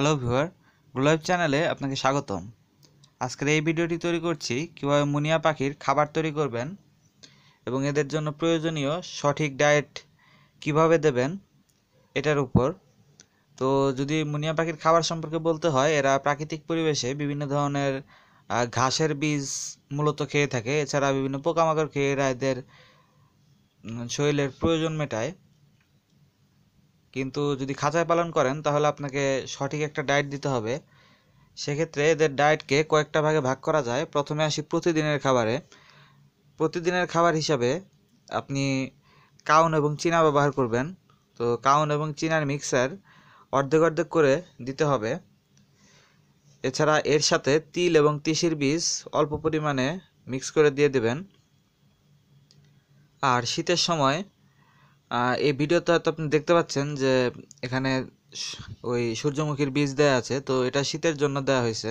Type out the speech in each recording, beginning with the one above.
hello viewer গ্লোয়েব চ্যানেলে আপনাকে স্বাগতম আজকের এই ভিডিওটি তৈরি করছি কীভাবে মুনিয়া পাখির খাবার তৈরি করবেন এবং এদের জন্য প্রয়োজনীয় সঠিক ডায়েট কিভাবে দেবেন এটার উপর তো যদি মুনিয়া পাখির খাবার সম্পর্কে বলতে হয় এরা প্রাকৃতিক পরিবেশে বিভিন্ন ধরনের ঘাসের বীজ মূলত খেয়ে থাকে এছাড়া বিভিন্ন পোকামাকড় খেয়ে এরা এদের শরীরের প্রয়োজন মেটায় কিন্তু যদি খাঁচায় পালন করেন তাহলে আপনাকে সঠিক একটা ডায়েট দিতে হবে সেক্ষেত্রে এদের ডায়েটকে কয়েকটা ভাগে ভাগ করা যায় প্রথমে আসি প্রতিদিনের খাবারে প্রতিদিনের খাবার হিসাবে আপনি কাউন এবং চিনা ব্যবহার করবেন তো কাউন এবং চিনার মিক্সার অর্ধেক অর্ধেক করে দিতে হবে এছাড়া এর সাথে তিল এবং তিসির বীজ অল্প পরিমাণে মিক্স করে দিয়ে দেবেন আর শীতের সময় এই ভিডিওতে হয়তো আপনি দেখতে পাচ্ছেন যে এখানে ওই সূর্যমুখীর বীজ দেয়া আছে তো এটা শীতের জন্য দেয়া হয়েছে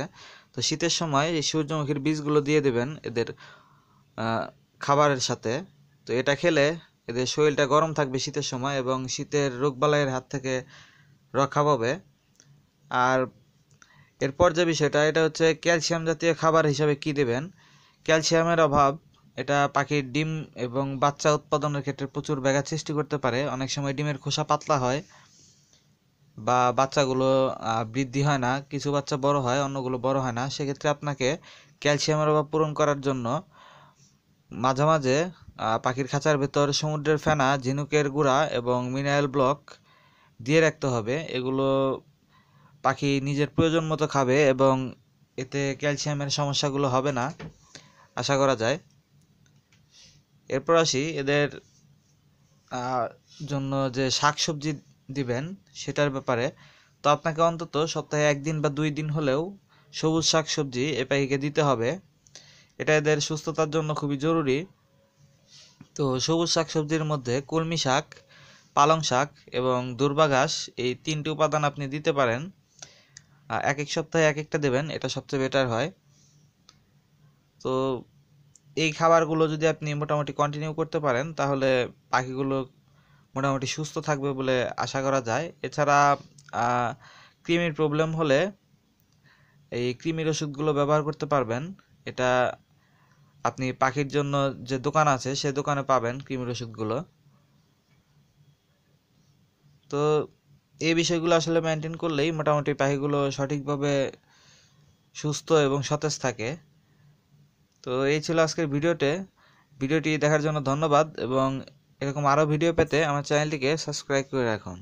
তো শীতের সময় এই সূর্যমুখীর বীজগুলো দিয়ে দেবেন এদের খাবারের সাথে তো এটা খেলে এদের শরীরটা গরম থাকবে শীতের সময় এবং শীতের রোগবালাইয়ের হাত থেকে রক্ষা পাবে আর এরপর যে বিষয়টা এটা হচ্ছে ক্যালসিয়াম জাতীয় খাবার হিসাবে কি দেবেন ক্যালসিয়ামের অভাব এটা পাখির ডিম এবং বাচ্চা উৎপাদনের ক্ষেত্রে প্রচুর ব্যাঘাত সৃষ্টি করতে পারে অনেক সময় ডিমের খোসা পাতলা হয় বা বাচ্চাগুলো বৃদ্ধি হয় না কিছু বাচ্চা বড় হয় অন্যগুলো বড় হয় না সেক্ষেত্রে আপনাকে ক্যালসিয়ামের অভাব পূরণ করার জন্য মাঝে মাঝে পাখির খাঁচার ভেতর সমুদ্রের ফেনা ঝিনুকের গুঁড়া এবং মিনারেল ব্লক দিয়ে রাখতে হবে এগুলো পাখি নিজের প্রয়োজন মতো খাবে এবং এতে ক্যালসিয়ামের সমস্যাগুলো হবে না আশা করা যায় এরপর আসি এদের জন্য যে শাকসবজি দিবেন সেটার ব্যাপারে তো আপনাকে অন্তত সপ্তাহে একদিন বা দুই দিন হলেও সবুজ শাকসবজি এ পাখিকে দিতে হবে এটা এদের সুস্থতার জন্য খুবই জরুরি তো সবুজ শাকসবজির মধ্যে কলমি শাক পালং শাক এবং দুর্বা ঘাস এই তিনটি উপাদান আপনি দিতে পারেন এক এক সপ্তাহে এক একটা দেবেন এটা সবচেয়ে বেটার হয় তো এই খাবারগুলো যদি আপনি মোটামুটি কন্টিনিউ করতে পারেন তাহলে পাখিগুলো মোটামুটি সুস্থ থাকবে বলে আশা করা যায় এছাড়া ক্রিমির প্রবলেম হলে এই ক্রিমির ওষুধগুলো ব্যবহার করতে পারবেন এটা আপনি পাখির জন্য যে দোকান আছে সে দোকানে পাবেন ক্রিমির ওষুধগুলো তো এই বিষয়গুলো আসলে মেনটেন করলেই মোটামুটি পাখিগুলো সঠিকভাবে সুস্থ এবং সতেজ থাকে তো এই ছিল আজকের ভিডিওতে ভিডিওটি দেখার জন্য ধন্যবাদ এবং এরকম আরও ভিডিও পেতে আমার চ্যানেলটিকে সাবস্ক্রাইব করে রাখুন